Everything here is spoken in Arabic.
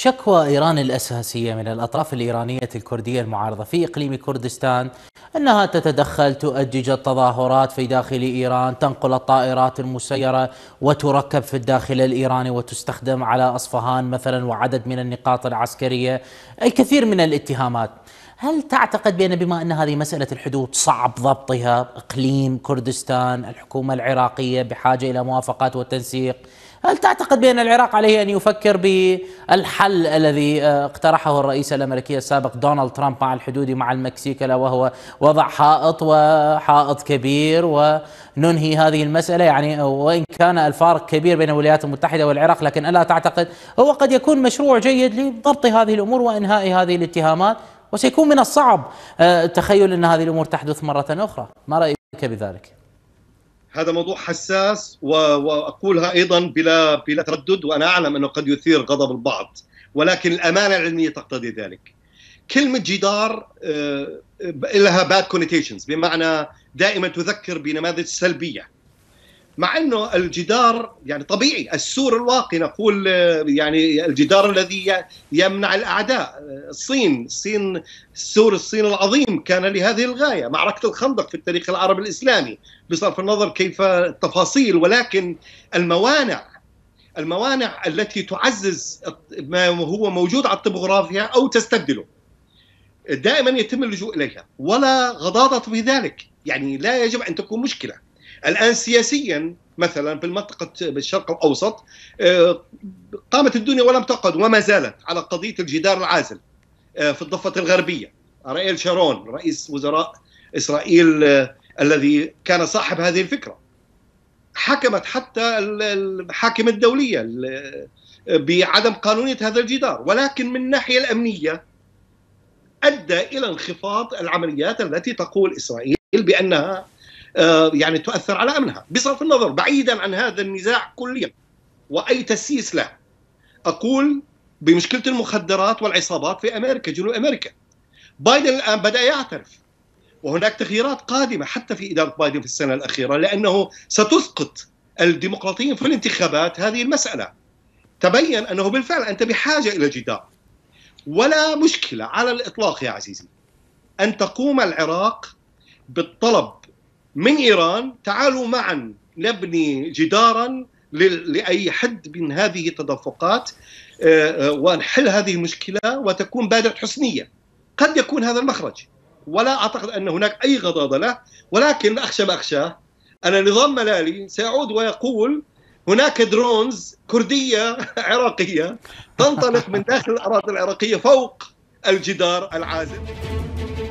شكوى إيران الأساسية من الأطراف الإيرانية الكردية المعارضة في إقليم كردستان أنها تتدخل تؤجج التظاهرات في داخل إيران تنقل الطائرات المسيرة وتركب في الداخل الإيراني وتستخدم على أصفهان مثلا وعدد من النقاط العسكرية الكثير من الاتهامات هل تعتقد بأن بما أن هذه مسألة الحدود صعب ضبطها إقليم كردستان الحكومة العراقية بحاجة إلى موافقات والتنسيق هل تعتقد بأن العراق عليه أن يفكر بالحل الذي آه، اقترحه الرئيس الأمريكي السابق دونالد ترامب مع الحدود مع المكسيك ألا وهو وضع حائط وحائط كبير وننهي هذه المسألة يعني وإن كان الفارق كبير بين الولايات المتحدة والعراق لكن ألا تعتقد هو قد يكون مشروع جيد لضبط هذه الأمور وإنهاء هذه الاتهامات وسيكون من الصعب آه، تخيل أن هذه الأمور تحدث مرة أخرى ما رأيك بذلك؟ هذا موضوع حساس واقولها ايضا بلا بلا تردد وانا اعلم انه قد يثير غضب البعض ولكن الامانه العلميه تقتضي ذلك. كلمه جدار لها باد كونيتيشنز بمعنى دائما تذكر بنماذج سلبيه. مع انه الجدار يعني طبيعي السور الواقي نقول آه، يعني الجدار الذي يمنع الاعداء الصين الصين سور الصين العظيم كان لهذه الغاية معركة الخندق في التاريخ العربي الإسلامي بصرف النظر كيف التفاصيل ولكن الموانع الموانع التي تعزز ما هو موجود على الطبوغرافيا أو تستبدله دائما يتم اللجوء إليها ولا غضاضة في ذلك يعني لا يجب أن تكون مشكلة الآن سياسيا مثلا في المنطقة بالشرق الأوسط آه، قامت الدنيا ولم تقعد وما زالت على قضية الجدار العازل آه، في الضفة الغربية أرائيل شارون رئيس وزراء إسرائيل آه، الذي كان صاحب هذه الفكرة حكمت حتى الحاكم الدولية بعدم قانونية هذا الجدار ولكن من الناحية الأمنية أدى إلى انخفاض العمليات التي تقول إسرائيل بأنها آه، يعني تؤثر على أمنها بصرف النظر بعيدا عن هذا النزاع كليا وأي تسييس له أقول بمشكله المخدرات والعصابات في امريكا جنوب امريكا. بايدن الان بدا يعترف وهناك تغييرات قادمه حتى في اداره بايدن في السنه الاخيره لانه ستسقط الديمقراطيين في الانتخابات هذه المساله. تبين انه بالفعل انت بحاجه الى جدار. ولا مشكله على الاطلاق يا عزيزي ان تقوم العراق بالطلب من ايران تعالوا معا نبني جدارا لاي حد من هذه التدفقات آه، آه، ونحل هذه المشكله وتكون بادره حسنيه. قد يكون هذا المخرج ولا اعتقد ان هناك اي غضاضه له ولكن اخشى ما اخشاه ان نظام ملالي سيعود ويقول هناك درونز كرديه عراقيه تنطلق من داخل الاراضي العراقيه فوق الجدار العازل.